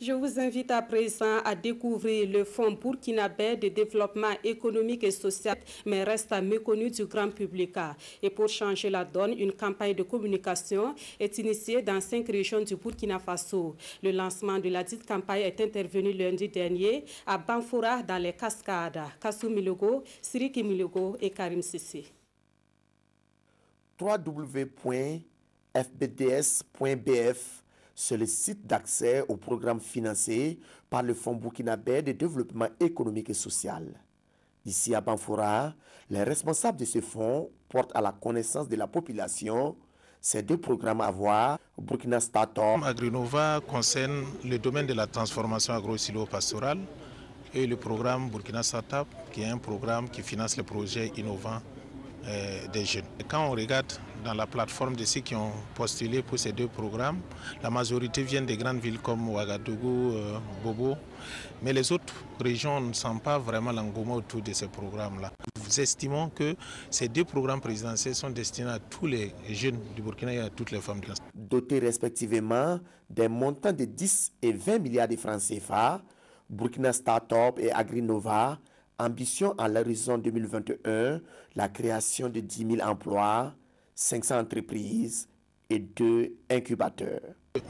Je vous invite à présent à découvrir le Fonds burkinabé de développement économique et social, mais reste méconnu du grand public. Et pour changer la donne, une campagne de communication est initiée dans cinq régions du Burkina Faso. Le lancement de la dite campagne est intervenu lundi dernier à Banfora dans les Cascades. Kassou Milogo, Siriki Milogo et Karim Sissi. www.fbds.bf sur le site d'accès aux programmes financés par le Fonds burkinabé de développement économique et social. Ici à Banfora, les responsables de ce fonds portent à la connaissance de la population ces deux programmes à voir, Burkina programme Agrinova concerne le domaine de la transformation agro-silo-pastorale et le programme Burkina Startup, qui est un programme qui finance les projets innovants euh, des jeunes. quand on regarde dans la plateforme de ceux qui ont postulé pour ces deux programmes, la majorité viennent des grandes villes comme Ouagadougou, euh, Bobo, mais les autres régions ne sentent pas vraiment l'engouement autour de ces programmes-là. Nous estimons que ces deux programmes présidentiels sont destinés à tous les jeunes du Burkina et à toutes les femmes. Dotés respectivement d'un montant de 10 et 20 milliards de francs CFA, Burkina Startup et Agrinova Ambition à l'horizon 2021, la création de 10 000 emplois, 500 entreprises et deux incubateurs.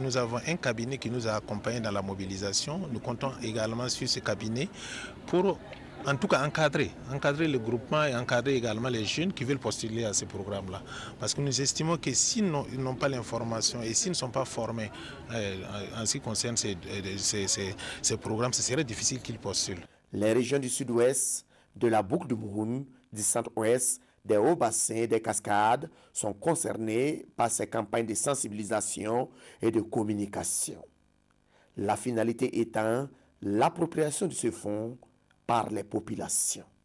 Nous avons un cabinet qui nous a accompagnés dans la mobilisation. Nous comptons également sur ce cabinet pour en tout cas encadrer, encadrer le groupement et encadrer également les jeunes qui veulent postuler à ces programmes-là. Parce que nous estimons que s'ils n'ont pas l'information et s'ils ne sont pas formés euh, en ce qui concerne euh, ces, ces programmes, ce serait difficile qu'ils postulent les régions du sud-ouest, de la boucle du Mouroun, du centre-ouest, des hauts bassins, des cascades sont concernées par ces campagnes de sensibilisation et de communication. La finalité étant l'appropriation de ce fonds par les populations.